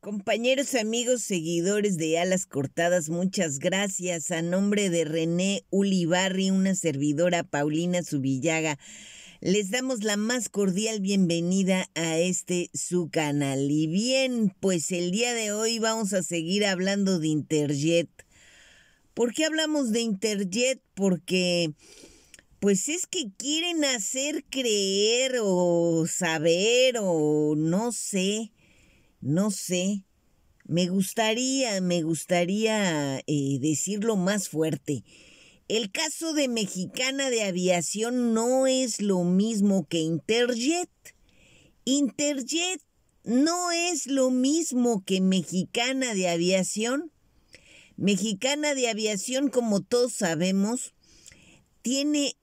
Compañeros, amigos, seguidores de Alas Cortadas, muchas gracias. A nombre de René Ulibarri, una servidora Paulina Zubillaga, les damos la más cordial bienvenida a este su canal. Y bien, pues el día de hoy vamos a seguir hablando de Interjet. ¿Por qué hablamos de Interjet? Porque pues es que quieren hacer creer o saber o no sé no sé. Me gustaría, me gustaría eh, decirlo más fuerte. El caso de Mexicana de Aviación no es lo mismo que Interjet. Interjet no es lo mismo que Mexicana de Aviación. Mexicana de Aviación, como todos sabemos, tiene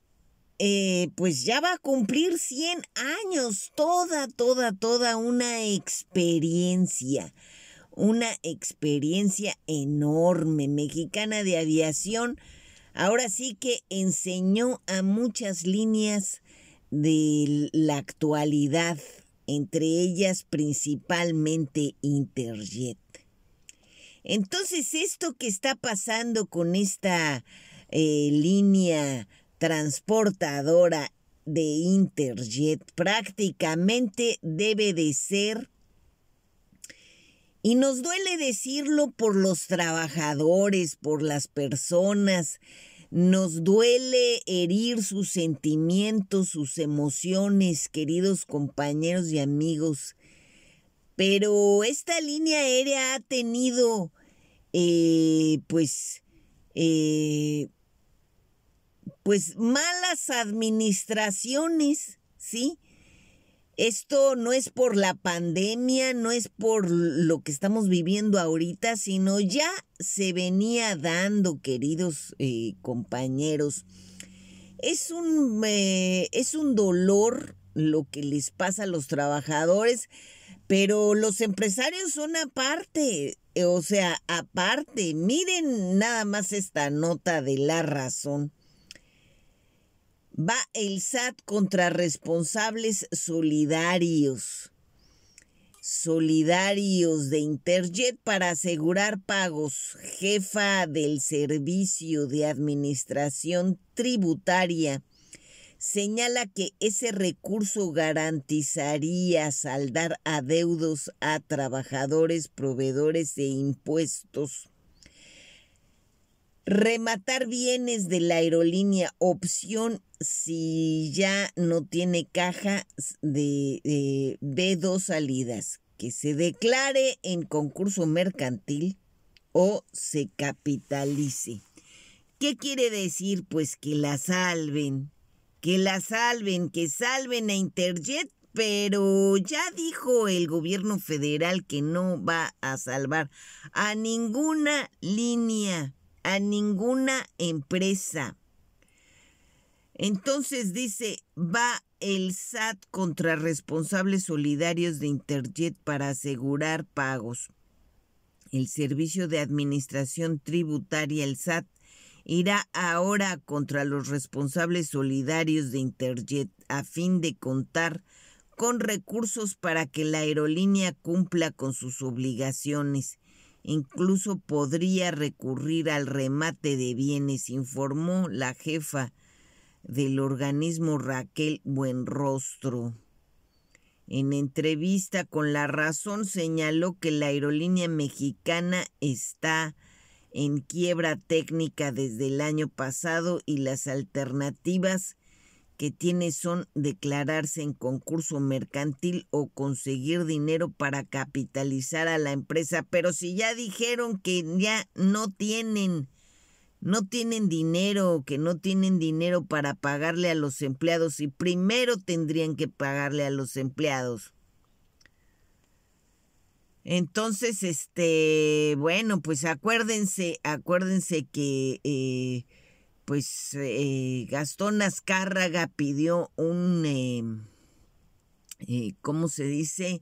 eh, pues ya va a cumplir 100 años, toda, toda, toda una experiencia, una experiencia enorme mexicana de aviación. Ahora sí que enseñó a muchas líneas de la actualidad, entre ellas principalmente Interjet. Entonces, esto que está pasando con esta eh, línea transportadora de Interjet prácticamente debe de ser, y nos duele decirlo por los trabajadores, por las personas, nos duele herir sus sentimientos, sus emociones, queridos compañeros y amigos, pero esta línea aérea ha tenido, eh, pues, eh, pues malas administraciones, ¿sí? Esto no es por la pandemia, no es por lo que estamos viviendo ahorita, sino ya se venía dando, queridos eh, compañeros. Es un, eh, es un dolor lo que les pasa a los trabajadores, pero los empresarios son aparte, o sea, aparte. Miren nada más esta nota de la razón. Va el SAT contra responsables solidarios. Solidarios de Interjet para asegurar pagos. Jefa del Servicio de Administración Tributaria señala que ese recurso garantizaría saldar adeudos a trabajadores, proveedores de impuestos. Rematar bienes de la aerolínea, opción si ya no tiene caja de, eh, de B2 salidas, que se declare en concurso mercantil o se capitalice. ¿Qué quiere decir? Pues que la salven, que la salven, que salven a Interjet, pero ya dijo el gobierno federal que no va a salvar a ninguna línea a ninguna empresa. Entonces dice, va el SAT contra responsables solidarios de Interjet para asegurar pagos. El Servicio de Administración Tributaria, el SAT, irá ahora contra los responsables solidarios de Interjet a fin de contar con recursos para que la aerolínea cumpla con sus obligaciones. Incluso podría recurrir al remate de bienes, informó la jefa del organismo Raquel Buenrostro. En entrevista con La Razón señaló que la aerolínea mexicana está en quiebra técnica desde el año pasado y las alternativas que tiene son declararse en concurso mercantil o conseguir dinero para capitalizar a la empresa. Pero si ya dijeron que ya no tienen, no tienen dinero, que no tienen dinero para pagarle a los empleados y primero tendrían que pagarle a los empleados. Entonces, este, bueno, pues acuérdense, acuérdense que... Eh, pues eh, Gastón Azcárraga pidió un, eh, eh, ¿cómo se dice?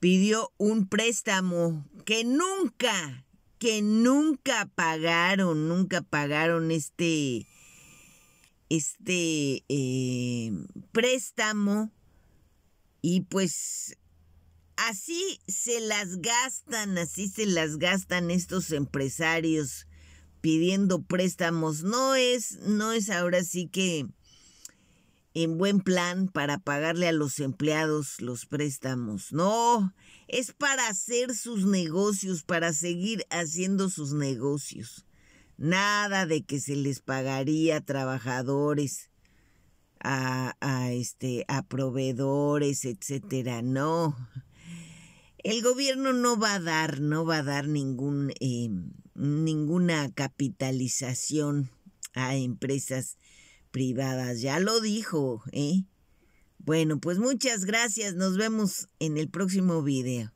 Pidió un préstamo que nunca, que nunca pagaron, nunca pagaron este, este préstamo y pues así se las gastan, así se las gastan estos empresarios pidiendo préstamos. No es, no es ahora sí que en buen plan para pagarle a los empleados los préstamos. No, es para hacer sus negocios, para seguir haciendo sus negocios. Nada de que se les pagaría a trabajadores, a, a, este, a proveedores, etcétera. No. El gobierno no va a dar, no va a dar ningún em, ninguna capitalización a empresas privadas. Ya lo dijo, ¿eh? Bueno, pues muchas gracias. Nos vemos en el próximo video.